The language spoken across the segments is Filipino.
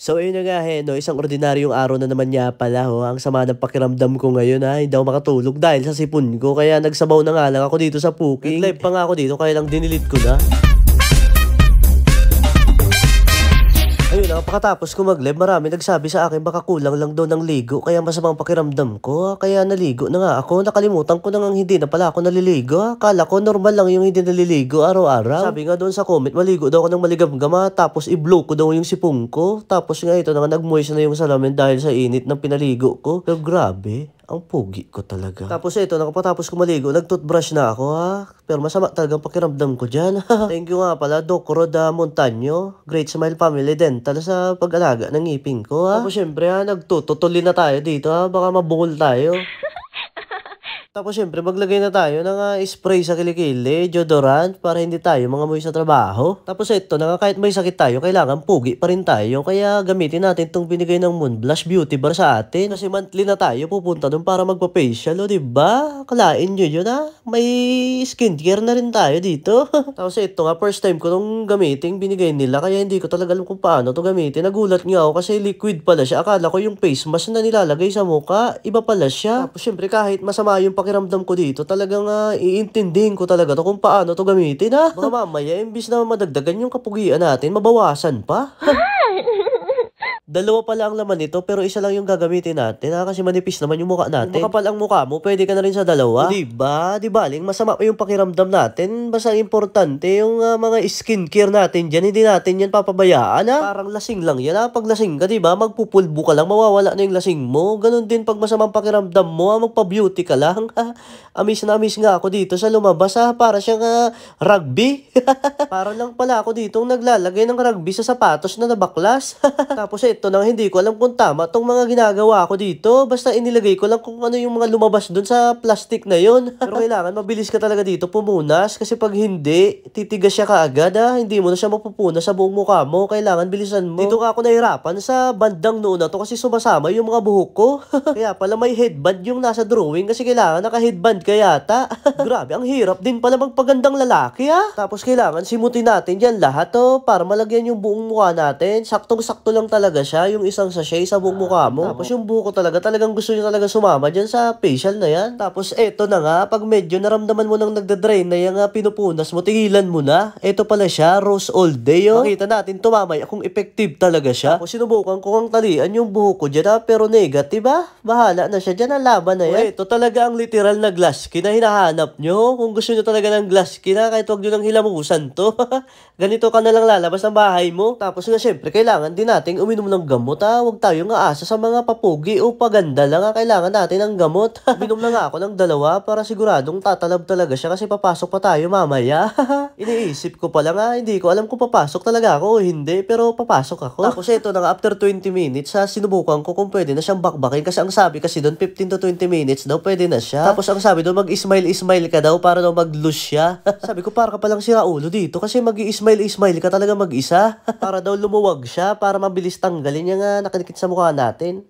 So yun na nga he, no, isang ordinaryong araw na naman niya pala ho. Ang sama ng pakiramdam ko ngayon ha, hindi ako makatulog dahil sa sipon ko. Kaya nagsabaw na nga lang ako dito sa puking. Live pa nga ako dito, kaya lang dinilit ko na. Pakatapos ko mag-live, marami nagsabi sa akin baka kulang lang daw ng ligo kaya masamang pakiramdam ko. Kaya naligo na nga ako. Nakalimutan ko na nga hindi na pala ako naliligo. Akala ko normal lang yung hindi naliligo araw-araw. Sabi nga doon sa comment, maligo daw ako ng maligam tapos i-blow ko daw yung sipong ko. Tapos nga ito na nga nag na yung salamin dahil sa init ng pinaligo ko. So grabe. Ang pogi ko talaga. Tapos ito, nakapatapos ko maligo, nagtoothbrush na ako ha. Pero masama talaga talagang pakiramdam ko dyan. Thank you nga pala, Doc Roda Montaño. Great Smile Family Dental sa pag-alaga ng ngipin ko ha. Tapos syempre ha, nagtututuli na tayo dito ha. Baka mabungol tayo. Tapos syempre maglagay na tayo ng uh, spray sa kilikili, deodorant para hindi tayo mga mangamoy sa trabaho. Tapos ito na kahit may sakit tayo, kailangan pugi pa rin tayo. Kaya gamitin natin itong binigay ng Moon Blush Beauty Bar sa atin. Kasi monthly na tayo pupunta dun para magpa-facial o oh, diba? Kalain nyo yun ah. May skincare na rin tayo dito. Tapos ito nga first time ko nung gamitin, binigay nila. Kaya hindi ko talaga alam kung paano to gamitin. Nagulat nga ako kasi liquid pala siya. Akala ko yung face mask na nilalagay sa muka, iba pala siya. Tapos syempre kahit masama yung pakiramdam ko dito, talagang uh, iintindihin ko talaga to kung paano to gamitin ha. Mga mamaya, imbis na madagdagan yung kapugian natin, mabawasan pa. Dalawa pala ang laman nito pero isa lang yung gagamitin natin ha? kasi manipis naman yung mukha natin. Kung makapal ang mukha mo, pwede ka na rin sa dalawa. Di ba? Di diba, baling masama pa yung pakiramdam natin. Basta importante yung uh, mga care natin diyan, hindi natin yan papabayaan ha. Parang lasing lang yan ha. Pag lasing ka, di ba? Magpupulbo ka lang, mawawala na yung lasing mo. Ganon din pag masamang pakiramdam mo, ha? magpa-beauty ka lang. Ha? Amis na amis nga ako dito sa lumabas ha. Para siyang uh, rugby. Para lang pala ako dito naglalagay ng rugby sa sapatos na nabaklas. Tapos eh, epekto nang hindi ko alam kung tama tong mga ginagawa ko dito. Basta inilagay ko lang kung ano yung mga lumabas dun sa plastic na yon. Pero kailangan mabilis ka talaga dito pumunas kasi pag hindi, titigas siya kaagad ha. Ah. Hindi mo na siya mapupunas sa buong mukha mo. Kailangan bilisan mo. Dito ka ako nahirapan sa bandang noon na to kasi sumasama yung mga buhok ko. kaya pala may headband yung nasa drawing kasi kailangan naka-headband ka yata. Grabe, ang hirap din pala magpagandang lalaki ha. Ah. Tapos kailangan simutin natin yan lahat to oh, para malagyan yung buong mukha natin. Saktong-sakto lang talaga siya, yung isang sachet sa buong mukha mo. Tapos yung buko talaga, talagang gusto niya talaga sumama dyan sa facial na yan. Tapos eto na nga, pag medyo naramdaman mo nang nagdadrain na yung uh, pinupunas mo, tigilan mo na. Eto pala siya, Rose All Day. Oh. Makita natin tumamay kung effective talaga siya. Tapos sinubukan ko ang talian yung buhok ko dyan ah, pero negative ah. Bahala na siya dyan, ang ah, laban na yan. Oh, talaga ang literal na glass skin na hinahanap nyo. Kung gusto niyo talaga ng glass skin ah, kahit wag nyo nang hilamusan to. Ganito ka na lang lalabas ng bahay mo. Tapos nga syempre, kailangan din nating uminom ng ng gamot ha. Ah. Huwag nga asa sa mga papugi o paganda lang ha. Ah. Kailangan natin ng gamot. Binom na nga ako ng dalawa para siguradong tatalab talaga siya kasi papasok pa tayo mamaya. Iniisip ko pa lang ha. Ah. Hindi ko alam kung papasok talaga ako o hindi pero papasok ako. Tapos ito na after 20 minutes ha. Sinubukan ko kung pwede na siyang bakbakin kasi ang sabi kasi doon 15 to 20 minutes daw pwede na siya. Tapos ang sabi doon mag-smile-smile ka daw para daw mag-lose siya. sabi ko para ka palang ulo dito kasi mag-smile-smile ka talaga mag-isa. para daw lumuwag siya para mabilis tanggal tagal niya nga nakadikit sa mukha natin.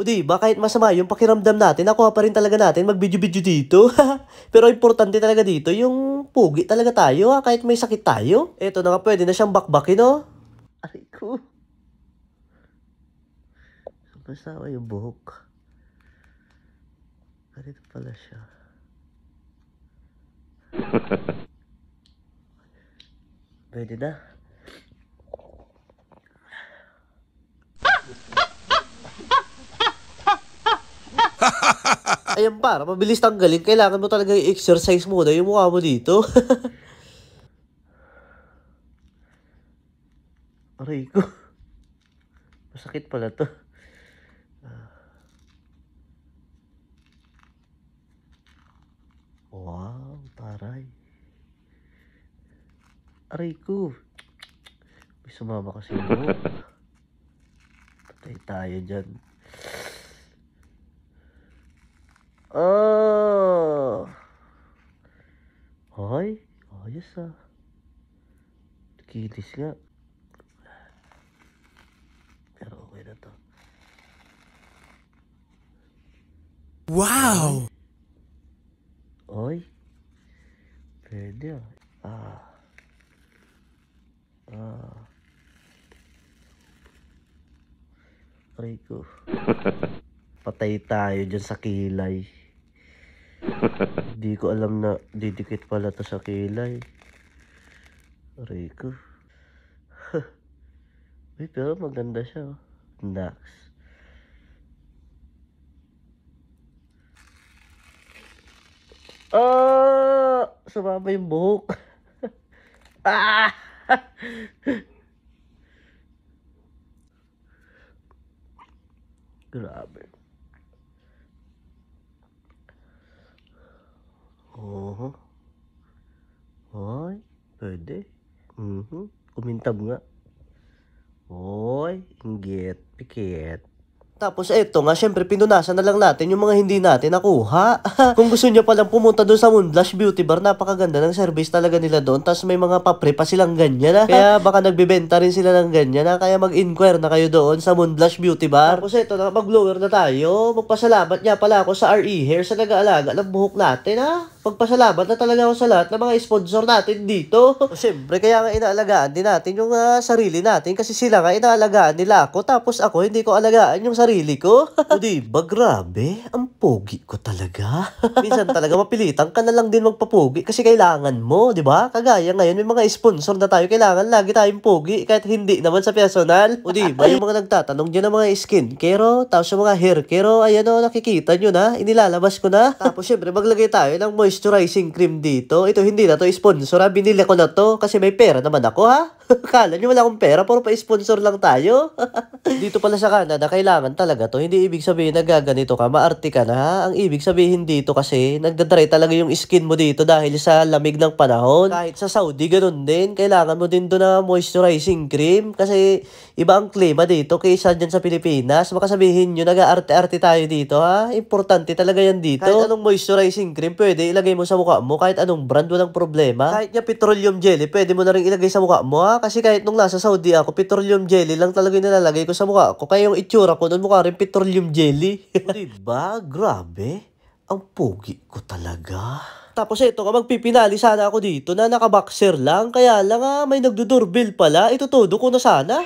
o di ba, kahit masama yung pakiramdam natin, nakuha pa rin talaga natin mag-video-video dito. Pero importante talaga dito, yung pugi talaga tayo ha, kahit may sakit tayo. Eto na nga, pwede na siyang bakbakin no? Oh. Aray ko. Masama yung buhok. Ganito pala siya. Pwede na. Ayan para mabilis tanggalin, kailangan mo talaga i-exercise muna yung mukha mo dito. Aray ko. Masakit pala to. Wow, taray. Aray ko. May sumama kasi mo. Patay tayo dyan. Ayos ah. Kinis nga. Pero okay na to. Wow! Oy. Pwede ah. Ah. Ah. Rico. Patay tayo dyan sa kilay. Hindi ko alam na didikit pala to sa kilay. Aray ko. Uy, pero maganda siya. Oh. Next. Ah! Sumama yung buhok. ah! Grabe. Oo. Hoy, pwede. Mm-hmm. Kumintab nga. Hoy, inggit, pikit. Tapos eto nga, syempre pinunasan na lang natin yung mga hindi natin nakuha. Kung gusto nyo palang pumunta doon sa Moonblush Beauty Bar, napakaganda ng service talaga nila doon. Tapos may mga papre pa silang ganyan na. Ah. Kaya baka nagbebenta rin sila ng ganyan na. Ah. Kaya mag-inquire na kayo doon sa Moonblush Beauty Bar. Tapos eto, nakapag-blower na tayo. Magpasalamat nga pala ako sa RE Hair sa nag-aalaga ng buhok natin ha. Ah pagpasalamat na talaga ako sa lahat ng mga sponsor natin dito. Siyempre, kaya nga inaalagaan din natin yung uh, sarili natin kasi sila nga inaalagaan nila ako tapos ako hindi ko alagaan yung sarili ko. o di grabe? Ang pogi ko talaga. Minsan talaga mapilitan ka na lang din magpapogi kasi kailangan mo, di ba? Kagaya ngayon may mga sponsor na tayo kailangan lagi tayong pogi kahit hindi naman sa personal. O di yung mga nagtatanong dyan ng mga skin skincare, tapos yung mga hair care, ayan o, nakikita nyo na, inilalabas ko na. Tapos siyempre, maglagay tayo ng moist moisturizing cream dito. Ito hindi na to sponsor. Ha? Binili ko na to kasi may pera naman ako ha. Kala nyo wala akong pera pero pa-sponsor lang tayo. dito pala sa Canada kailangan talaga to. Hindi ibig sabihin nagaganito ka, maarte ka na ha. Ang ibig sabihin dito kasi nagdadry talaga yung skin mo dito dahil sa lamig ng panahon. Kahit sa Saudi ganun din. Kailangan mo din doon na moisturizing cream kasi iba ang klima dito kaysa dyan sa Pilipinas. Makasabihin nyo nag-aarte-arte tayo dito ha. Importante talaga yan dito. Kahit anong moisturizing cream pwede ilagay ilagay mo sa mukha mo, kahit anong brand, walang problema. Kahit nga petroleum jelly, pwede mo na rin ilagay sa mukha mo ha? Kasi kahit nung nasa Saudi ako, petroleum jelly lang talaga yung nilalagay ko sa mukha ko. Kaya yung itsura ko, nun mukha rin petroleum jelly. Oh, diba? Grabe. Ang pogi ko talaga. Tapos ito, magpipinali sana ako dito na nakaboxer lang. Kaya lang ah, may nagdudurbil pala. Itutudo ko na sana.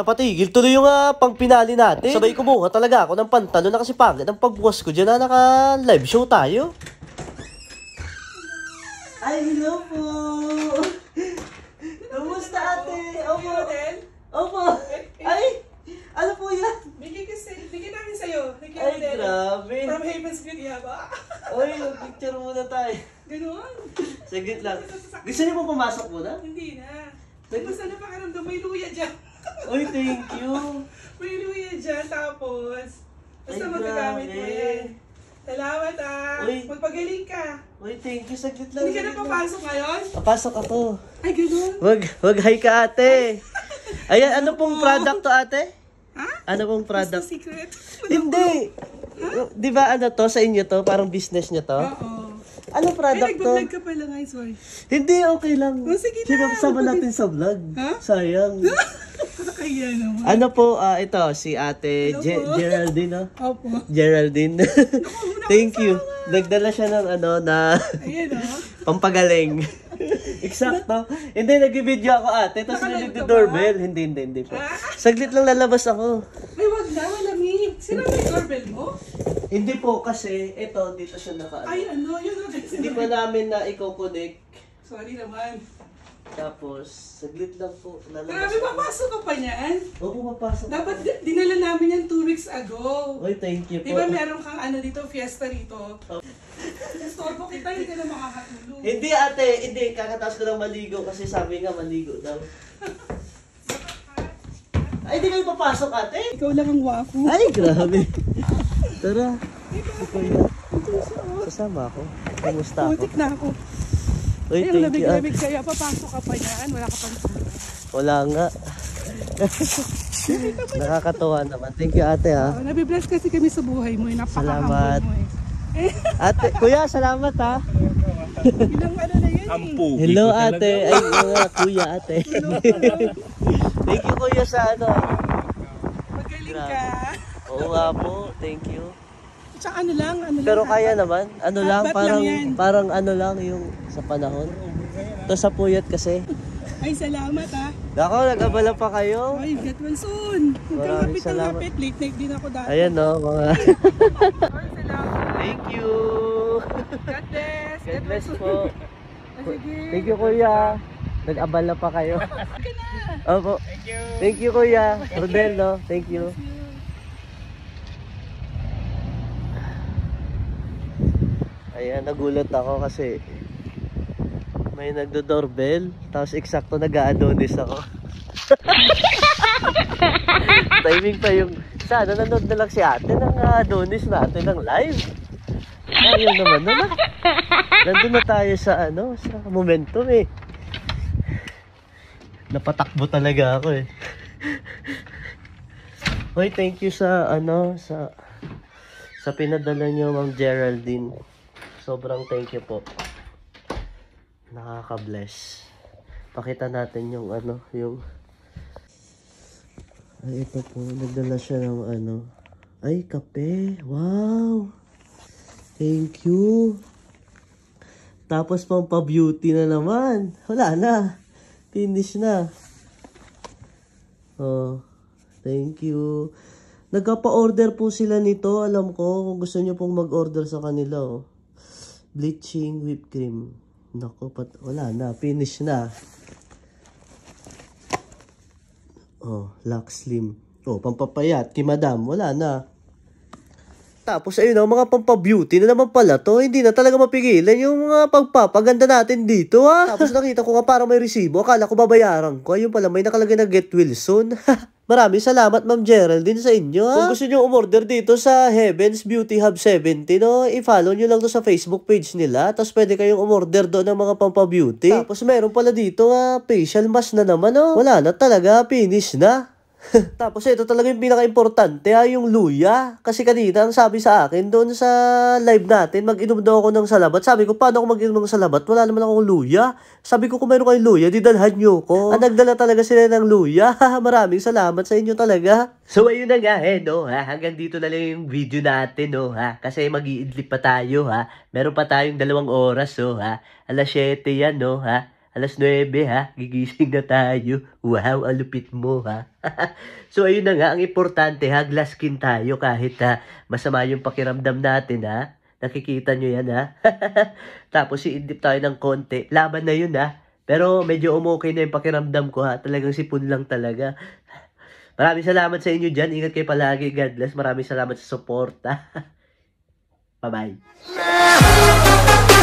Napatigil tuloy yung uh, pangpinali natin. Sabay kumuha talaga ako ng pantalon na kasi pangit ang pagbukas ko dyan na ah. naka-live show tayo. Ay, hello po! Kumusta ate? Opo. Opo. Ay! Ano po yan? Bigay kasi, bigay namin sa'yo. Bigay Ay, model. grabe. From Havens Beauty Haba. Uy, picture muna tayo. Ganun. Saglit lang. Gusto niyo po pumasok muna? Hindi na. Basta na pakiramdam, may luya dyan. Uy, thank you. Really weird dyan. Tapos, basta Ay, magagamit mo grabe. yan. Salamat ah. Uy. Magpagaling ka. Uy, thank you. Saglit lang. Hindi ka na papasok ngayon? Papasok ako. Ay, ganun. Wag, wag hi ka ate. Ayan, ano pong ano? product to ate? Ha? Ano pong Basta product? secret. Ano Hindi. Di ba ano to sa inyo to? Parang business nyo to? Oo. Ano Ay, product to? nagbablog ka pala nga, sorry. Hindi, okay lang. Oh, sige na. Sinabsama natin sa vlog. Ha? Sayang. Ano, ano po, ah, ito, si ate ano Ge- po. Geraldine, no? Oh. Opo. Geraldine. Thank you. Nagdala siya ng ano na Ayan oh. pampagaling. Eksakto. Hindi, nag-video ako ate, tapos Nakalive narinig doorbell. Hindi, hindi, hindi po. Ah. Saglit lang lalabas ako. Ay, wag na, malamig. Sira na yung doorbell mo? Hindi po kasi, ito, dito siya naka Ay, ano, yun na Hindi pa namin na i-connect. Sorry naman. Tapos, saglit lang po, nalabas Grabe, papasok ka pa niyan. O, papasok. Dapat po. dinala namin yan two weeks ago. Uy, thank you po. Di ba meron kang ano dito, fiesta rito? Oh. Storbo kita, hindi ka na makakatulog. Hindi ate, hindi. Kakataas ko lang maligo kasi sabi nga maligo daw. Ay, hindi kayo papasok ate. Ikaw lang ang wako. Ay, grabe. Tara. Ikaw na. Kasama ako. Kamusta ako? Putik na ako. Uy, Ay, thank you. Lamig-lamig ah. kaya, papasok ka pa niyan. Wala ka pang Wala nga. Nakakatuwa naman. Thank you ate ha. Ah. nabibless kasi kami sa buhay mo. Eh. Napakahamon mo eh. ate, kuya, salamat ha. Ah. Ilang ano na yun eh. Hello ate. Ay, mga kuya ate. Thank you kuya sa ano. Magaling ka. Oo nga po. Thank you. Sa ano lang, ano Pero lang. kaya naman, ano lang, Apat lang parang, parang ano lang yung sa panahon. To sa puyat kasi. Ay, salamat ah. Dako, nag-abala pa kayo. Ay, get well soon. Huwag kang Maraming lapit ng salamat. lapit. Late night din ako dati. Ayan no, mga... Thank you! God bless. God bless po. Ah, Sige. Thank you, kuya. Nag-abala pa kayo. Huwag ka na. Opo. Thank you. Thank you, kuya. Rodel, no? Thank you. Ayan, nagulat ako kasi may nagdo-doorbell. Tapos eksakto nag-a-adonis ako. Timing pa yung... Sana nanood na lang si ate ng ah, adonis natin ng live. Ayun naman, no? Nandun na tayo sa ano, sa momentum eh. Napatakbo talaga ako eh. Hoy, thank you sa ano, sa sa pinadala niyo Ma'am Geraldine. Sobrang thank you po. Nakaka-bless. Pakita natin yung ano, yung... Ay, ito po. Nagdala siya ng ano. Ay, kape. Wow! Thank you. Tapos pang pa-beauty na naman. Wala na. Finish na. Oh, thank you. nagpa order po sila nito. Alam ko kung gusto niyo pong mag-order sa kanila. Oh bleaching whipped cream. Naku, pat wala na. Finish na. Oh, Lux Slim. Oh, pampapayat Kimadam, Wala na. Tapos ayun na, mga pampabeauty na naman pala to. Hindi na talaga mapigilan yung mga pagpapaganda natin dito ha. Tapos nakita ko nga parang may resibo. Akala ko babayaran ko. Ayun pala, may nakalagay na Get Wilson. Maraming salamat, Ma'am Geraldine, sa inyo. Ha? Kung ah. gusto nyo umorder dito sa Heaven's Beauty Hub 70, no, i-follow nyo lang to sa Facebook page nila. Tapos pwede kayong umorder doon ng mga pampabeauty. Tapos meron pala dito, ha, ah, facial mask na naman, no. Wala na talaga, finish na. Tapos ito talaga yung pinaka-importante ha, ah, yung luya. Kasi kanina ang sabi sa akin doon sa live natin, mag-inom daw ako ng salabat. Sabi ko, paano ako mag-inom ng salabat? Wala naman akong luya. Sabi ko, kung meron kayong luya, didalhan nyo ko. Ah, nagdala talaga sila ng luya. Maraming salamat sa inyo talaga. So ayun na nga eh, no, ha? hanggang dito na lang yung video natin, no, ha? kasi mag pa tayo, ha? meron pa tayong dalawang oras, so, oh, ha? alas 7 yan, no, ha? Alas 9 ha, gigising na tayo. Wow, alupit mo ha. so ayun na nga, ang importante ha, glass skin tayo kahit ha, masama yung pakiramdam natin ha. Nakikita nyo yan ha. Tapos iindip tayo ng konti. Laban na yun ha. Pero medyo umukay na yung pakiramdam ko ha. Talagang sipon lang talaga. Maraming salamat sa inyo dyan. Ingat kayo palagi. God bless. Maraming salamat sa support ha. Bye-bye.